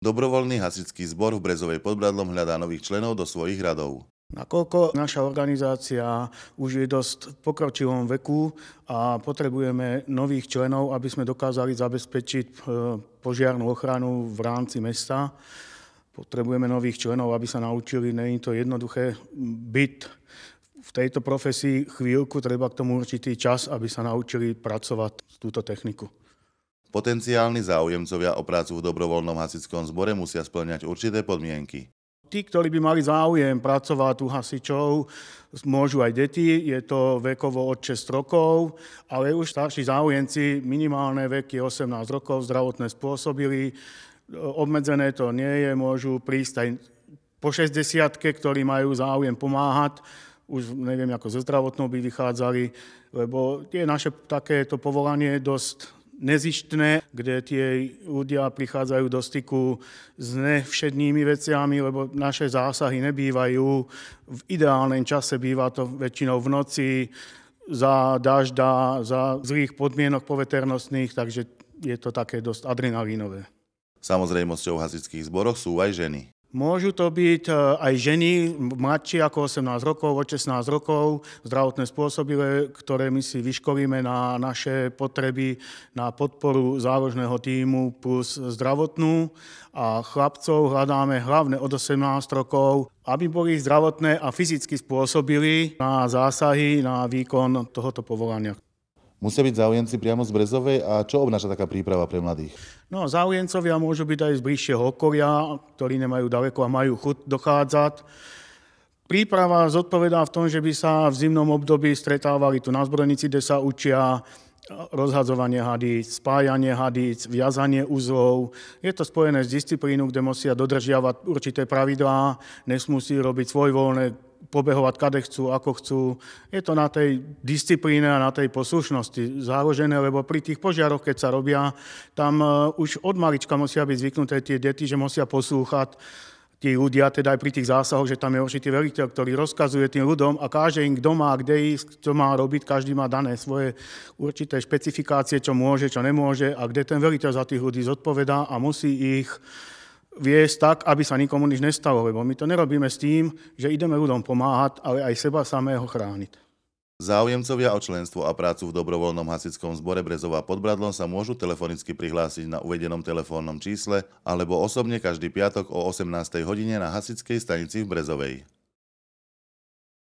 Dobrovoľný hasičský zbor v Brezovej pod Bradlom hľadá nových členov do svojich radov. Nakoľko naša organizácia už je dosť v pokročilom veku a potrebujeme nových členov, aby sme dokázali zabezpečiť e, požiarnú ochranu v rámci mesta, potrebujeme nových členov, aby sa naučili, není je to jednoduché byť v tejto profesii chvíľku, treba k tomu určitý čas, aby sa naučili pracovať túto techniku. Potenciálni záujemcovia o prácu v dobrovoľnom hasičskom zbore musia splňať určité podmienky. Tí, ktorí by mali záujem pracovať u hasičov, môžu aj deti, je to vekovo od 6 rokov, ale už starší záujemci, minimálne veky 18 rokov, zdravotné spôsobili, obmedzené to nie je, môžu prísť aj po 60 ktorí majú záujem pomáhať, už neviem, ako zo zdravotnou by vychádzali, lebo tie naše takéto povolanie je dosť nezištné, kde tie ľudia prichádzajú do styku s nevšednými veciami, lebo naše zásahy nebývajú. V ideálnom čase býva to väčšinou v noci, za dažda, za zlých podmienok poveternostných, takže je to také dosť adrenalinové. Samozrejmosťou v hasičských zboroch sú aj ženy. Môžu to byť e, aj ženy, mladšie ako 18 rokov, od 16 rokov, zdravotné spôsobivé, ktoré my si vyškolíme na naše potreby, na podporu záložného týmu plus zdravotnú. A chlapcov hľadáme hlavne od 18 rokov, aby boli zdravotné a fyzicky spôsobili na zásahy, na výkon tohoto povolania. Musia byť záujemci priamo z Brezovej a čo obnáša taká príprava pre mladých? No, záujemcovia môžu byť aj z bližšieho okolia, ktorí nemajú daleko a majú chuť dochádzať. Príprava zodpovedá v tom, že by sa v zimnom období stretávali tu na zbrojnici, kde sa učia rozhadzovanie hadíc, spájanie hadíc, viazanie uzlov. Je to spojené s disciplínou, kde musia dodržiavať určité pravidlá, nesmú si robiť voľné pobehovať, kade chcú, ako chcú. Je to na tej disciplíne a na tej poslušnosti záložené, lebo pri tých požiaroch, keď sa robia, tam e, už od malička musia byť zvyknuté tie deti, že musia poslúchať tí ľudia, teda aj pri tých zásahoch, že tam je určitý veliteľ, ktorý rozkazuje tým ľuďom a káže im, kto má, kde ísť, čo má robiť, každý má dané svoje určité špecifikácie, čo môže, čo nemôže a kde ten veliteľ za tých ľudí zodpovedá a musí ich viesť tak, aby sa nikomu nič nestalo, lebo my to nerobíme s tým, že ideme ľuďom pomáhať, ale aj seba samého chrániť. Záujemcovia o členstvo a prácu v dobrovoľnom hasičskom zbore Brezová pod Bradlom sa môžu telefonicky prihlásiť na uvedenom telefónnom čísle alebo osobne každý piatok o 18. hodine na hasičskej stanici v Brezovej.